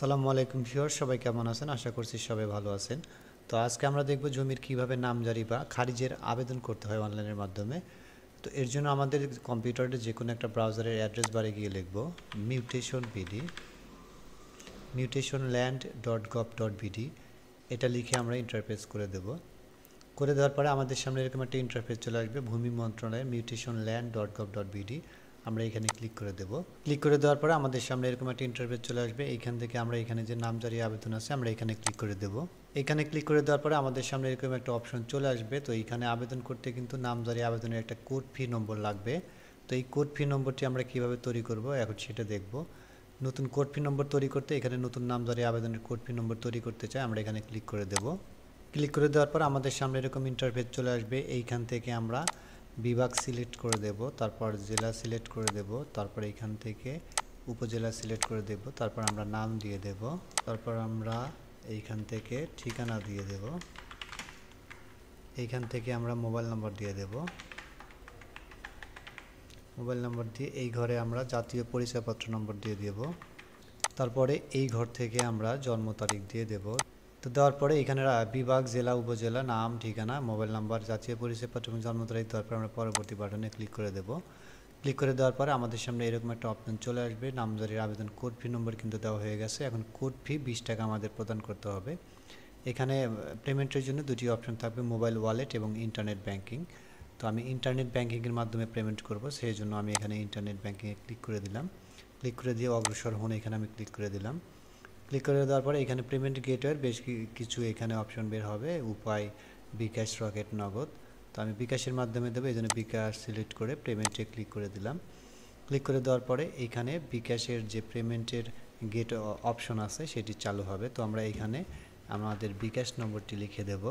সালামু আলাইকুম শিওর সবাই কেমন আছেন আশা করছি সবাই ভালো আছেন তো আজকে আমরা দেখব জমির কিভাবে নামজারি বা খারিজের আবেদন করতে হয় অনলাইনের মাধ্যমে তো এর জন্য আমাদের কম্পিউটারে যে কোনো একটা ব্রাউজারের অ্যাড্রেস বারে গিয়ে লিখব mutation BD mutation land dot gov dot BD এটা লিখে আমরা ইন্টারফেস করে দেব করে দেওয়ার পরে আমাদের সামনে এরকম একটা ইন্টারফেস চলে আসবে ভূমি মন্ত্রণালয়ের mutation land dot gov dot BD আমরা এখানে ক্লিক করে দেব ক্লিক করে দেওয়ার পরে আমাদের সামনে এরকম একটা ইন্টারভিউ চলে আসবে এইখান থেকে আমরা এখানে যে নামজারি আবেদন আছে আমরা এখানে ক্লিক করে দেব এখানে ক্লিক করে দেওয়ার পরে আমাদের সামনে এরকম একটা অপশন চলে আসবে তো এখানে আবেদন করতে কিন্তু নামজারি আবেদনের একটা কোড ফি নম্বর লাগবে তো এই কোড ফি নম্বরটি আমরা কিভাবে তৈরি করব এখন সেটা দেখব নতুন কোড ফি নম্বর তৈরি করতে এখানে নতুন নামজারি আবেদনের কোড ফি নম্বর তৈরি করতে চাই আমরা এখানে ক্লিক করে দেব ক্লিক করে দেওয়ার পর আমাদের সামনে এরকম ইন্টারফেস চলে আসবে এইখান থেকে আমরা বিভাগ সিলেক্ট করে দেব তারপর জেলা সিলেক্ট করে দেব তারপর এখান থেকে উপজেলা সিলেক্ট করে দেব তারপর আমরা নাম দিয়ে দেব তারপর আমরা এইখান থেকে ঠিকানা দিয়ে দেব এইখান থেকে আমরা মোবাইল নম্বর দিয়ে দেব মোবাইল নম্বর দিয়ে এই ঘরে আমরা জাতীয় পরিচয়পত্র নম্বর দিয়ে দেব তারপরে এই ঘর থেকে আমরা জন্ম তারিখ দিয়ে দেব তো দেওয়ার পরে এখানে বিভাগ জেলা উপজেলা নাম ঠিকানা মোবাইল নাম্বার জাতীয় পরিচয়পত্র এবং জন্ম তারিখ দেওয়ার পরে আমরা পরবর্তী বাটনে ক্লিক করে দেব ক্লিক করে দেওয়ার পরে আমাদের সামনে এরকম একটা অপশন চলে আসবে নামজারির আবেদন কোড ফি নম্বর কিন্তু দেওয়া হয়ে গেছে এখন কোড ফি বিশ টাকা আমাদের প্রদান করতে হবে এখানে পেমেন্টের জন্য দুটি অপশন থাকবে মোবাইল ওয়ালেট এবং ইন্টারনেট ব্যাংকিং তো আমি ইন্টারনেট ব্যাংকিংয়ের মাধ্যমে পেমেন্ট করব সেই জন্য আমি এখানে ইন্টারনেট ব্যাংকিংয়ে ক্লিক করে দিলাম ক্লিক করে দিয়ে অগ্রসর হন এখানে আমি ক্লিক করে দিলাম ক্লিক করে দেওয়ার পরে এখানে পেমেন্ট গেটওয়ের বেশ কিছু এখানে অপশন বের হবে উপায় বিকাশ রকেট নগদ তো আমি বিকাশের মাধ্যমে দেবো এই জন্য বিকাশ সিলেক্ট করে পেমেন্টে ক্লিক করে দিলাম ক্লিক করে দেওয়ার পরে এখানে বিকাশের যে পেমেন্টের গেট অপশন আছে সেটি চালু হবে তো আমরা এখানে আমাদের বিকাশ নম্বরটি লিখে দেব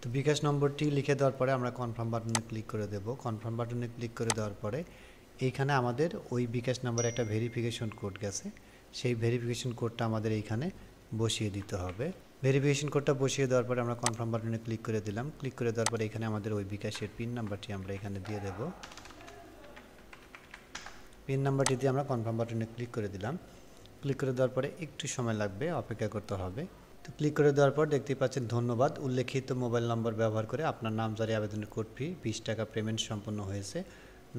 তো বিকাশ নম্বরটি লিখে দেওয়ার পরে আমরা কনফার্ম বাটনে ক্লিক করে দেব কনফার্ম বাটনে ক্লিক করে দেওয়ার পরে এইখানে আমাদের ওই বিকাশ নাম্বারে একটা ভেরিফিকেশন কোড গেছে সেই ভেরিফিকেশন কোডটা আমাদের এইখানে বসিয়ে দিতে হবে ভেরিফিকেশন কোডটা বসিয়ে দেওয়ার পরে আমরা কনফার্ম বাটনে ক্লিক করে দিলাম ক্লিক করে দেওয়ার পরে এখানে আমাদের ওই বিকাশের পিন নাম্বারটি আমরা এখানে দিয়ে দেব পিন নাম্বারটি দিয়ে আমরা কনফার্ম বাটনে ক্লিক করে দিলাম ক্লিক করে দেওয়ার পরে একটু সময় লাগবে অপেক্ষা করতে হবে তো ক্লিক করে দেওয়ার পর দেখতে পাচ্ছেন ধন্যবাদ উল্লেখিত মোবাইল নম্বর ব্যবহার করে আপনার জারি আবেদনের কোড ফি বিশ টাকা পেমেন্ট সম্পন্ন হয়েছে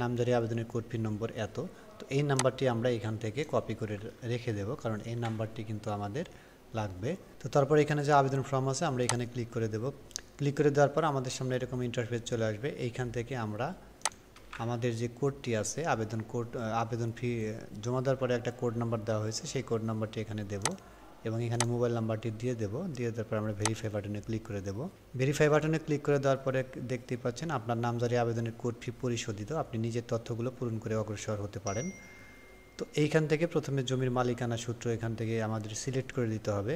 নামজারি আবেদনের কর্পি নম্বর এত তো এই নাম্বারটি আমরা এখান থেকে কপি করে রেখে দেব কারণ এই নাম্বারটি কিন্তু আমাদের লাগবে তো তারপর এখানে যে আবেদন ফর্ম আছে আমরা এখানে ক্লিক করে দেব ক্লিক করে দেওয়ার পর আমাদের সামনে এরকম ইন্টারফেস চলে আসবে এইখান থেকে আমরা আমাদের যে কোডটি আছে আবেদন কোড আবেদন ফি জমা দেওয়ার পরে একটা কোড নাম্বার দেওয়া হয়েছে সেই কোড নাম্বারটি এখানে দেব এবং এখানে মোবাইল নাম্বারটি দিয়ে দেব দিয়ে তারপর আমরা ভেরিফাই বাটনে ক্লিক করে দেব ভেরিফাই বাটনে ক্লিক করে দেওয়ার পরে দেখতে পাচ্ছেন আপনার নামজারি আবেদনের কোড ফি পরিশোধিত আপনি নিজের তথ্যগুলো পূরণ করে অগ্রসর হতে পারেন তো এইখান থেকে প্রথমে জমির মালিকানা সূত্র এখান থেকে আমাদের সিলেক্ট করে দিতে হবে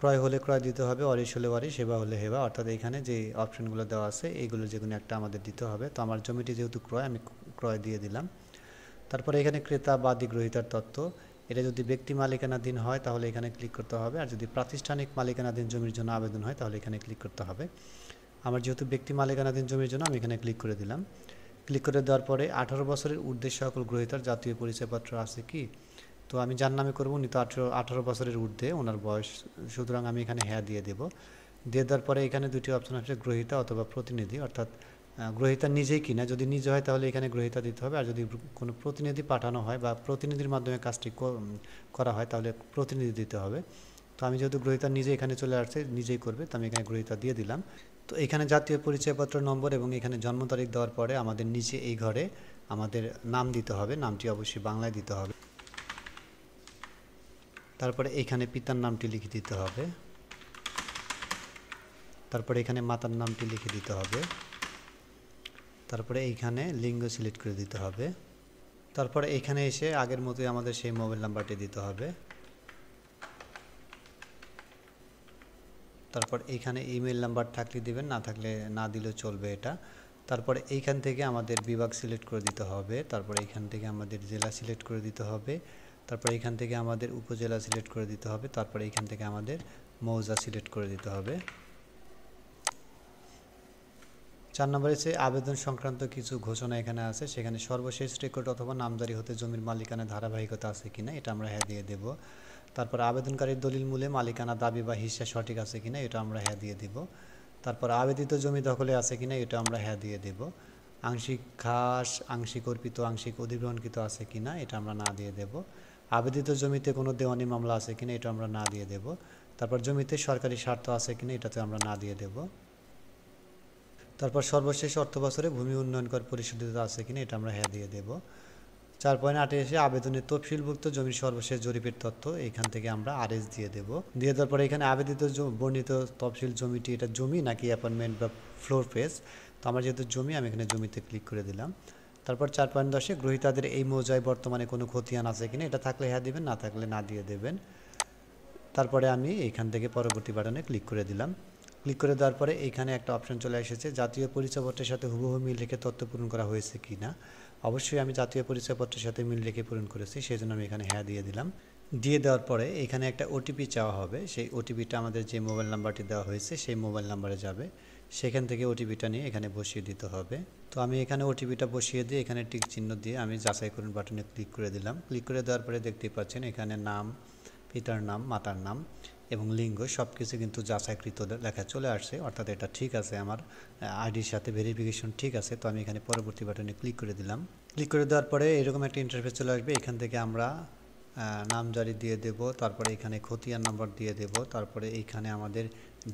ক্রয় হলে ক্রয় দিতে হবে অরিস হলে অরিশ সেবা হলে হেবা অর্থাৎ এখানে যে অপশনগুলো দেওয়া আছে এইগুলো যে কোনো একটা আমাদের দিতে হবে তো আমার জমিটি যেহেতু ক্রয় আমি ক্রয় দিয়ে দিলাম তারপরে এখানে ক্রেতা বাদী গ্রহিতার তত্ত্ব এটা যদি ব্যক্তি মালিকানাধীন হয় তাহলে এখানে ক্লিক করতে হবে আর যদি প্রাতিষ্ঠানিক মালিকানাধীন জমির জন্য আবেদন হয় তাহলে এখানে ক্লিক করতে হবে আমার যেহেতু ব্যক্তি মালিকানাধীন জমির জন্য আমি এখানে ক্লিক করে দিলাম ক্লিক করে দেওয়ার পরে আঠারো বছরের ঊর্ধ্বে সকল গ্রহীতার জাতীয় পরিচয়পত্র আছে কি তো আমি যার নামে করবো উনি তো আঠেরো আঠারো বছরের ঊর্ধ্বে ওনার বয়স সুতরাং আমি এখানে হ্যাঁ দিয়ে দেবো দিয়ে দেওয়ার পরে এখানে দুটি অপশন আছে গ্রহীতা অথবা প্রতিনিধি অর্থাৎ গ্রহিতা নিজেই কিনা যদি নিজে হয় তাহলে এখানে গ্রহিতা দিতে হবে আর যদি কোনো প্রতিনিধি পাঠানো হয় বা প্রতিনিধির মাধ্যমে কাজটি করা হয় তাহলে প্রতিনিধি দিতে হবে তো আমি যেহেতু গ্রহিতা নিজে এখানে চলে আসছে নিজেই করবে তো আমি এখানে গ্রহিতা দিয়ে দিলাম তো এখানে জাতীয় পরিচয়পত্র নম্বর এবং এখানে জন্ম তারিখ দেওয়ার পরে আমাদের নিচে এই ঘরে আমাদের নাম দিতে হবে নামটি অবশ্যই বাংলায় দিতে হবে তারপরে এখানে পিতার নামটি লিখে দিতে হবে তারপরে এখানে মাতার নামটি লিখে দিতে হবে তারপরে এইখানে লিঙ্গ সিলেক্ট করে দিতে হবে তারপরে এখানে এসে আগের মতোই আমাদের সেই মোবাইল নাম্বারটি দিতে হবে তারপর এইখানে ইমেল নাম্বার থাকলে দিবেন না থাকলে না দিলেও চলবে এটা তারপরে এইখান থেকে আমাদের বিভাগ সিলেক্ট করে দিতে হবে তারপর এইখান থেকে আমাদের জেলা সিলেক্ট করে দিতে হবে তারপর এইখান থেকে আমাদের উপজেলা সিলেক্ট করে দিতে হবে তারপর এইখান থেকে আমাদের মৌজা সিলেক্ট করে দিতে হবে চার নম্বরে সে আবেদন সংক্রান্ত কিছু ঘোষণা এখানে আছে সেখানে সর্বশেষ রেকর্ড অথবা নামজারি হতে জমির মালিকানা ধারাবাহিকতা আছে কিনা এটা আমরা হ্যাঁ দিয়ে দেব তারপর আবেদনকারীর দলিল মূলে মালিকানা দাবি বা হিসা সঠিক আছে কিনা এটা আমরা হ্যাঁ দিয়ে দেব তারপর আবেদিত জমি দখলে আছে কিনা এটা আমরা হ্যাঁ দিয়ে দেব আংশিক ঘাস আংশিক অর্পিত আংশিক অধিগ্রহণকৃত আছে কিনা এটা আমরা না দিয়ে দেব আবেদিত জমিতে কোনো দেওয়ানি মামলা আছে কিনা এটা আমরা না দিয়ে দেব তারপর জমিতে সরকারি স্বার্থ আছে কিনা এটাতে আমরা না দিয়ে দেবো তারপর সর্বশেষ অর্থ বছরে ভূমি উন্নয়ন কর পরিশোধিত আছে কিনা এটা আমরা হ্যাঁ দিয়ে দেব চার পয়েন্ট আটে এসে আবেদনের তফসিলভুক্ত জমির সর্বশেষ জরিপের তথ্য এখান থেকে আমরা আরএস দিয়ে দেব দিয়ে দেওয়ার পরে এখানে আবেদিত বর্ণিত তফসিল জমিটি এটা জমি নাকি অ্যাপার্টমেন্ট বা ফ্লোর ফেস তো আমার যেহেতু জমি আমি এখানে জমিতে ক্লিক করে দিলাম তারপর চার পয়েন্ট দশে গ্রহীতাদের এই মৌজায় বর্তমানে কোনো খতিয়ান আছে কিনা এটা থাকলে হ্যাঁ দেবেন না থাকলে না দিয়ে দেবেন তারপরে আমি এখান থেকে পরবর্তী বাটনে ক্লিক করে দিলাম ক্লিক করে দেওয়ার পরে এখানে একটা অপশন চলে এসেছে জাতীয় পরিচয়পত্রের সাথে হুবহু মিল রেখে তথ্য পূরণ করা হয়েছে কি না অবশ্যই আমি জাতীয় পরিচয়পত্রের সাথে মিল রেখে পূরণ করেছি সেই জন্য আমি এখানে হ্যাঁ দিয়ে দিলাম দিয়ে দেওয়ার পরে এখানে একটা ওটিপি চাওয়া হবে সেই ওটিপিটা আমাদের যে মোবাইল নাম্বারটি দেওয়া হয়েছে সেই মোবাইল নাম্বারে যাবে সেখান থেকে ওটিপিটা নিয়ে এখানে বসিয়ে দিতে হবে তো আমি এখানে ওটিপিটা বসিয়ে দিয়ে এখানে টিক চিহ্ন দিয়ে আমি যাচাই করুন বাটনে ক্লিক করে দিলাম ক্লিক করে দেওয়ার পরে দেখতেই পাচ্ছেন এখানে নাম পিতার নাম মাতার নাম এবং লিঙ্গ সব কিছু কিন্তু যাচাইকৃত লেখা চলে আসছে অর্থাৎ এটা ঠিক আছে আমার আইডির সাথে ভেরিফিকেশন ঠিক আছে তো আমি এখানে পরবর্তী বাটনে ক্লিক করে দিলাম ক্লিক করে দেওয়ার পরে এরকম একটা ইন্টারফেস চলে আসবে এখান থেকে আমরা নাম জারি দিয়ে দেব তারপরে এখানে খতিয়ান নাম্বার দিয়ে দেব তারপরে এইখানে আমাদের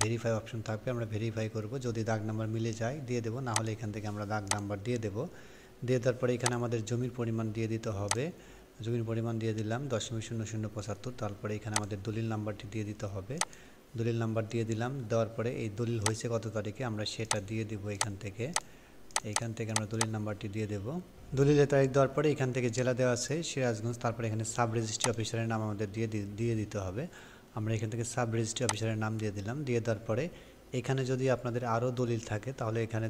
ভেরিফাই অপশন থাকবে আমরা ভেরিফাই করব যদি দাগ নাম্বার মিলে যায় দিয়ে দেব না হলে এখান থেকে আমরা দাগ নাম্বার দিয়ে দেব দিয়ে তারপরে এখানে আমাদের জমির পরিমাণ দিয়ে দিতে হবে জমির পরিমাণ দিয়ে দিলাম দশমিক শূন্য শূন্য পঁচাত্তর তারপরে এখানে আমাদের দলিল নাম্বারটি দিয়ে দিতে হবে দলিল নাম্বার দিয়ে দিলাম দেওয়ার পরে এই দলিল হয়েছে কত তারিখে আমরা সেটা দিয়ে দেবো এখান থেকে এখান থেকে আমরা দলিল নাম্বারটি দিয়ে দেব দলিলের তারিখ দেওয়ার পরে এখান থেকে জেলা দেওয়া আছে সিরাজগঞ্জ তারপরে এখানে সাব রেজিস্ট্রি অফিসারের নাম আমাদের দিয়ে দিয়ে দিতে হবে আমরা এখান থেকে সাব রেজিস্ট্রি অফিসারের নাম দিয়ে দিলাম দিয়ে দেওয়ার পরে এখানে যদি আপনাদের আরও দলিল থাকে তাহলে এখানে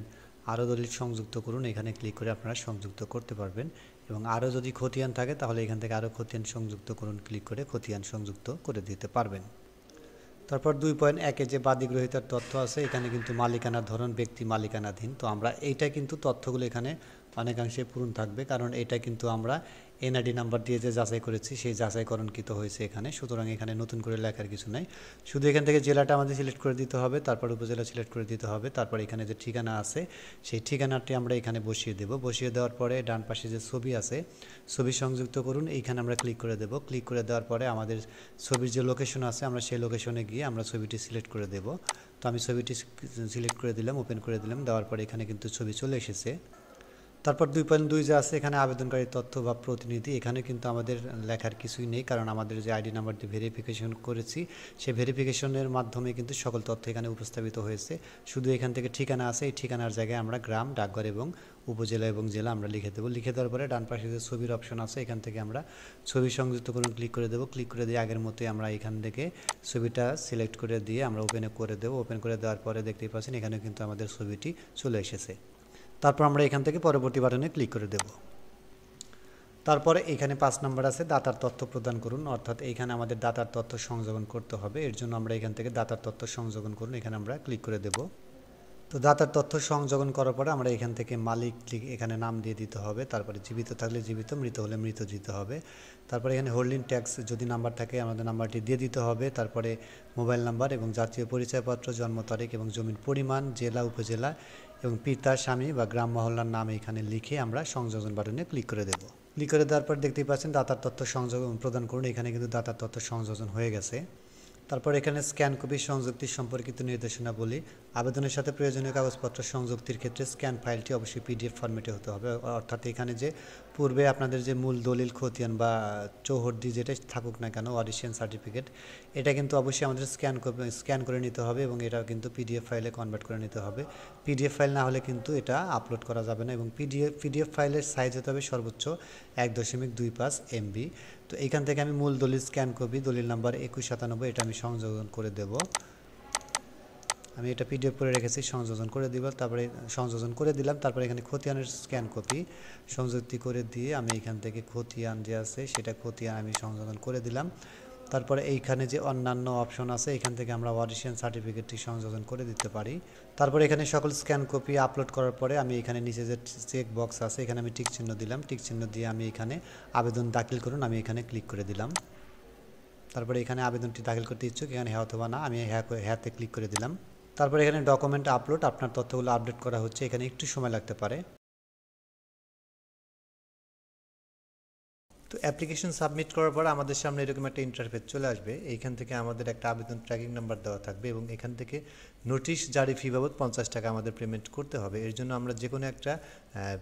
আরও দলিল সংযুক্ত করুন এখানে ক্লিক করে আপনারা সংযুক্ত করতে পারবেন এবং আরও যদি খতিয়ান থাকে তাহলে এখান থেকে আরও খতিয়ান সংযুক্ত করুন ক্লিক করে খতিয়ান সংযুক্ত করে দিতে পারবেন তারপর দুই পয়েন্ট একে যে বাদিগ্রহিতার তথ্য আছে এখানে কিন্তু মালিকানার ধরন ব্যক্তি মালিকানাধীন তো আমরা এইটা কিন্তু তথ্যগুলো এখানে অনেকাংশে পূরণ থাকবে কারণ এটা কিন্তু আমরা এনআইডি নাম্বার দিয়ে যে যাচাই করেছি সেই যাচাইকরণকৃত হয়েছে এখানে সুতরাং এখানে নতুন করে লেখার কিছু নাই শুধু এখান থেকে জেলাটা আমাদের সিলেক্ট করে দিতে হবে তারপর উপজেলা সিলেক্ট করে দিতে হবে তারপর এখানে যে ঠিকানা আছে সেই ঠিকানাটি আমরা এখানে বসিয়ে দেব বসিয়ে দেওয়ার পরে ডান পাশে যে ছবি আছে ছবি সংযুক্ত করুন এইখানে আমরা ক্লিক করে দেব ক্লিক করে দেওয়ার পরে আমাদের ছবির যে লোকেশন আছে আমরা সেই লোকেশনে গিয়ে আমরা ছবিটি সিলেক্ট করে দেব তো আমি ছবিটি সিলেক্ট করে দিলাম ওপেন করে দিলাম দেওয়ার পরে এখানে কিন্তু ছবি চলে এসেছে তারপর দুই পয়েন্ট দুই যে আছে এখানে আবেদনকারী তথ্য বা প্রতিনিধি এখানে কিন্তু আমাদের লেখার কিছুই নেই কারণ আমাদের যে আইডি নাম্বার দিয়ে ভেরিফিকেশন করেছি সেই ভেরিফিকেশনের মাধ্যমে কিন্তু সকল তথ্য এখানে উপস্থাপিত হয়েছে শুধু এখান থেকে ঠিকানা আছে এই ঠিকানার জায়গায় আমরা গ্রাম ডাকঘর এবং উপজেলা এবং জেলা আমরা লিখে দেবো লিখে দেওয়ার পরে ডান পাশে যে ছবির অপশন আছে এখান থেকে আমরা ছবি সংযুক্ত করুন ক্লিক করে দেবো ক্লিক করে দিয়ে আগের মতোই আমরা এখান থেকে ছবিটা সিলেক্ট করে দিয়ে আমরা ওপেনে করে দেবো ওপেন করে দেওয়ার পরে দেখতেই পাচ্ছেন এখানে কিন্তু আমাদের ছবিটি চলে এসেছে তারপর আমরা এখান থেকে পরবর্তী বাটনে ক্লিক করে দেব তারপরে এখানে পাঁচ নাম্বার আছে দাতার তথ্য প্রদান করুন অর্থাৎ এখানে আমাদের দাতার তথ্য সংযোজন করতে হবে এর জন্য আমরা এখান থেকে দাতার তথ্য সংযোজন করুন এখানে আমরা ক্লিক করে দেব তো দাতার তথ্য সংযোজন করার পরে আমরা এখান থেকে মালিক এখানে নাম দিয়ে দিতে হবে তারপরে জীবিত থাকলে জীবিত মৃত হলে মৃত দিতে হবে তারপরে এখানে হোল্ডিং ট্যাক্স যদি নাম্বার থাকে আমাদের নাম্বারটি দিয়ে দিতে হবে তারপরে মোবাইল নাম্বার এবং জাতীয় পরিচয়পত্র জন্ম তারিখ এবং জমির পরিমাণ জেলা উপজেলা এবং পিতা স্বামী বা গ্রাম মহল্লার নাম এখানে লিখে আমরা সংযোজন বাটনে ক্লিক করে দেব ক্লিক করে দেওয়ার পর দেখতেই পাচ্ছেন দাতার তথ্য সংযোজন প্রদান করুন এখানে কিন্তু দাতার তথ্য সংযোজন হয়ে গেছে তারপর এখানে স্ক্যান কপি সংযুক্তি সম্পর্কিত বলি আবেদনের সাথে প্রয়োজনীয় কাগজপত্র সংযুক্তির ক্ষেত্রে স্ক্যান ফাইলটি অবশ্যই পিডিএফ ফর্মেটে হতে হবে অর্থাৎ এখানে যে পূর্বে আপনাদের যে মূল দলিল খতিয়ান বা চৌহদ্দি যেটা থাকুক না কেন অডিশিয়ান সার্টিফিকেট এটা কিন্তু অবশ্যই আমাদের স্ক্যান স্ক্যান করে নিতে হবে এবং এটা কিন্তু পিডিএফ ফাইলে কনভার্ট করে নিতে হবে পিডিএফ ফাইল না হলে কিন্তু এটা আপলোড করা যাবে না এবং পিডিএফ পিডিএফ ফাইলের সাইজ হতে হবে সর্বোচ্চ এক দশমিক দুই পাঁচ এমবি তো এইখান থেকে আমি মূল দলিল স্ক্যান কপি দলিল নাম্বার একুশ সাতানব্বই এটা আমি সংযোজন করে দেব আমি এটা পিডিএফ করে রেখেছি সংযোজন করে দিব তারপরে সংযোজন করে দিলাম তারপরে এখানে খতিয়ানের স্ক্যান কপি সংযুক্তি করে দিয়ে আমি এখান থেকে খতিয়ান যে আছে সেটা খতিয়ান আমি সংযোজন করে দিলাম তারপরে এইখানে যে অন্যান্য অপশন আছে এখান থেকে আমরা অডিশন সার্টিফিকেটটি সংযোজন করে দিতে পারি তারপরে এখানে সকল স্ক্যান কপি আপলোড করার পরে আমি এখানে নিচে যে চেক বক্স আছে এখানে আমি টিকচিহ্ন চিহ্ন দিলাম টিকচিহ্ন চিহ্ন দিয়ে আমি এখানে আবেদন দাখিল করুন আমি এখানে ক্লিক করে দিলাম তারপরে এখানে আবেদনটি দাখিল করতে ইচ্ছুক এখানে হ্যাঁ অথবা না আমি হ্যাঁ হ্যাঁতে ক্লিক করে দিলাম তারপরে এখানে ডকুমেন্ট আপলোড আপনার তথ্যগুলো আপডেট করা হচ্ছে এখানে একটু সময় লাগতে পারে তো অ্যাপ্লিকেশন সাবমিট করার পর আমাদের সামনে এরকম একটা ইন্টারফেস চলে আসবে এইখান থেকে আমাদের একটা আবেদন ট্র্যাকিং নাম্বার দেওয়া থাকবে এবং এখান থেকে নোটিশ জারি ফি বাবদ পঞ্চাশ টাকা আমাদের পেমেন্ট করতে হবে এর জন্য আমরা যে কোনো একটা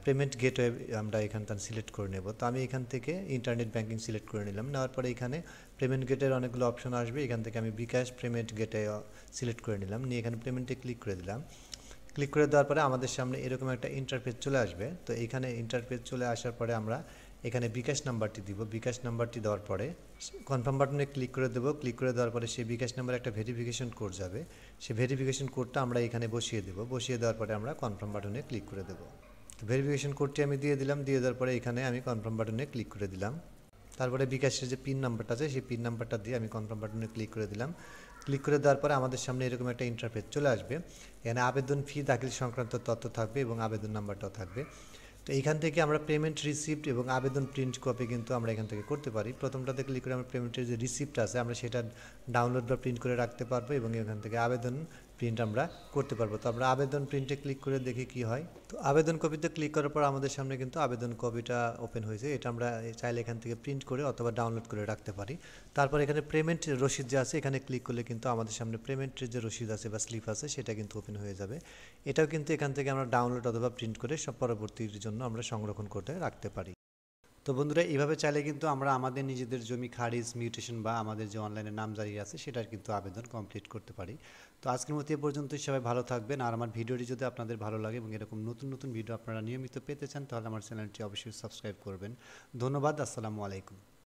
পেমেন্ট গেটওয়ে আমরা এখানকার সিলেক্ট করে নেব তো আমি এখান থেকে ইন্টারনেট ব্যাঙ্কিং সিলেক্ট করে নিলাম নেওয়ার পরে এখানে পেমেন্ট গেটের অনেকগুলো অপশন আসবে এখান থেকে আমি বিকাশ পেমেন্ট গেটে সিলেক্ট করে নিলাম নিয়ে এখানে পেমেন্টে ক্লিক করে দিলাম ক্লিক করে দেওয়ার পরে আমাদের সামনে এরকম একটা ইন্টারফেস চলে আসবে তো এখানে ইন্টারফেস চলে আসার পরে আমরা এখানে বিকাশ নাম্বারটি দিব বিকাশ নাম্বারটি দেওয়ার পরে কনফার্ম বাটনে ক্লিক করে দেবো ক্লিক করে দেওয়ার পরে সেই বিকাশ নাম্বার একটা ভেরিফিকেশন কোড যাবে সেই ভেরিফিকেশন কোডটা আমরা এখানে বসিয়ে দেবো বসিয়ে দেওয়ার পরে আমরা কনফার্ম বাটনে ক্লিক করে দেবো তো ভেরিফিকেশন কোডটি আমি দিয়ে দিলাম দিয়ে দেওয়ার পরে এখানে আমি কনফার্ম বাটনে ক্লিক করে দিলাম তারপরে বিকাশের যে পিন নাম্বারটা আছে সেই পিন নাম্বারটা দিয়ে আমি কনফার্ম বাটনে ক্লিক করে দিলাম ক্লিক করে দেওয়ার পরে আমাদের সামনে এরকম একটা ইন্টারফেস চলে আসবে এখানে আবেদন ফি দাখিল সংক্রান্ত তথ্য থাকবে এবং আবেদন নাম্বারটাও থাকবে তো এইখান থেকে আমরা পেমেন্ট রিসিপ্ট এবং আবেদন প্রিন্ট কপি কিন্তু আমরা এখান থেকে করতে পারি প্রথমটাতে ক্লিক করে আমরা পেমেন্টের যে রিসিপ্ট আছে আমরা সেটা ডাউনলোড বা প্রিন্ট করে রাখতে পারবো এবং এখান থেকে আবেদন প্রিন্ট আমরা করতে পারবো তো আমরা আবেদন প্রিন্টে ক্লিক করে দেখি কি হয় তো আবেদন কপিতে ক্লিক করার পর আমাদের সামনে কিন্তু আবেদন কপিটা ওপেন হয়েছে এটা আমরা চাইলে এখান থেকে প্রিন্ট করে অথবা ডাউনলোড করে রাখতে পারি তারপর এখানে পেমেন্ট রসিদ যে আছে এখানে ক্লিক করলে কিন্তু আমাদের সামনে পেমেন্টের যে রসিদ আছে বা স্লিপ আছে সেটা কিন্তু ওপেন হয়ে যাবে এটাও কিন্তু এখান থেকে আমরা ডাউনলোড অথবা প্রিন্ট করে সব পরবর্তীর জন্য আমরা সংরক্ষণ করতে রাখতে পারি তো বন্ধুরা এভাবে চাইলে কিন্তু আমরা আমাদের নিজেদের জমি খারিজ মিউটেশন বা আমাদের যে অনলাইনে নাম জারি আছে সেটার কিন্তু আবেদন কমপ্লিট করতে পারি তো আজকের মতো এ পর্যন্ত সবাই ভালো থাকবেন আর আমার ভিডিওটি যদি আপনাদের ভালো লাগে এবং এরকম নতুন নতুন ভিডিও আপনারা নিয়মিত পেতে চান তাহলে আমার চ্যানেলটি অবশ্যই সাবস্ক্রাইব করবেন ধন্যবাদ আসসালামু আলাইকুম